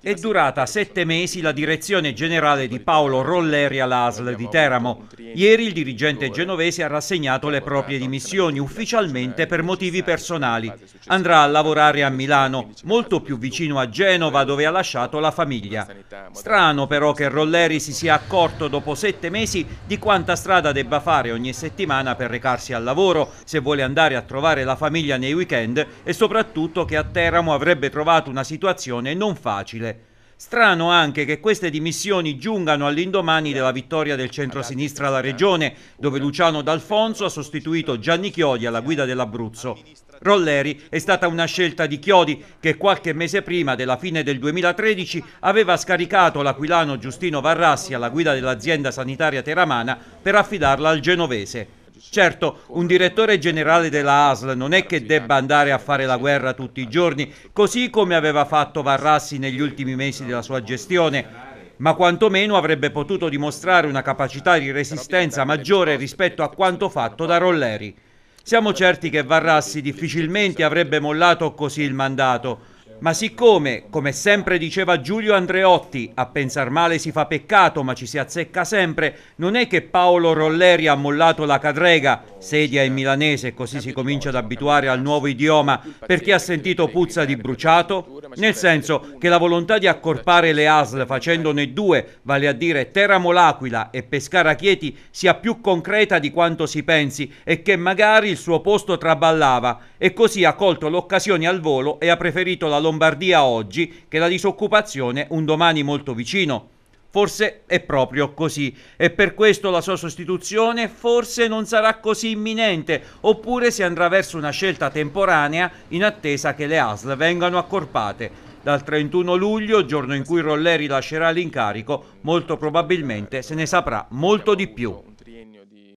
È durata sette mesi la direzione generale di Paolo Rolleri all'ASL di Teramo. Ieri il dirigente genovese ha rassegnato le proprie dimissioni ufficialmente per motivi personali. Andrà a lavorare a Milano, molto più vicino a Genova dove ha lasciato la famiglia. Strano però che Rolleri si sia accorto dopo sette mesi di quanta strada debba fare ogni settimana per recarsi al lavoro, se vuole andare a trovare la famiglia nei weekend e soprattutto che a Teramo avrebbe trovato una situazione non facile difficile. Strano anche che queste dimissioni giungano all'indomani della vittoria del centro-sinistra alla regione, dove Luciano D'Alfonso ha sostituito Gianni Chiodi alla guida dell'Abruzzo. Rolleri è stata una scelta di Chiodi che qualche mese prima della fine del 2013 aveva scaricato l'aquilano Giustino Varrassi alla guida dell'azienda sanitaria teramana per affidarla al genovese. Certo, un direttore generale della ASL non è che debba andare a fare la guerra tutti i giorni, così come aveva fatto Varrassi negli ultimi mesi della sua gestione, ma quantomeno avrebbe potuto dimostrare una capacità di resistenza maggiore rispetto a quanto fatto da Rolleri. Siamo certi che Varrassi difficilmente avrebbe mollato così il mandato, ma siccome, come sempre diceva Giulio Andreotti, a pensar male si fa peccato ma ci si azzecca sempre, non è che Paolo Rolleri ha mollato la cadrega, sedia in milanese e così si comincia ad abituare al nuovo idioma, perché ha sentito puzza di bruciato? nel senso che la volontà di accorpare le ASL facendone due, vale a dire Teramo L'Aquila e Pescara Chieti, sia più concreta di quanto si pensi e che magari il suo posto traballava e così ha colto l'occasione al volo e ha preferito la Lombardia oggi che la disoccupazione un domani molto vicino. Forse è proprio così e per questo la sua sostituzione forse non sarà così imminente oppure si andrà verso una scelta temporanea in attesa che le ASL vengano accorpate. Dal 31 luglio, giorno in cui Rolleri lascerà l'incarico, molto probabilmente se ne saprà molto di più.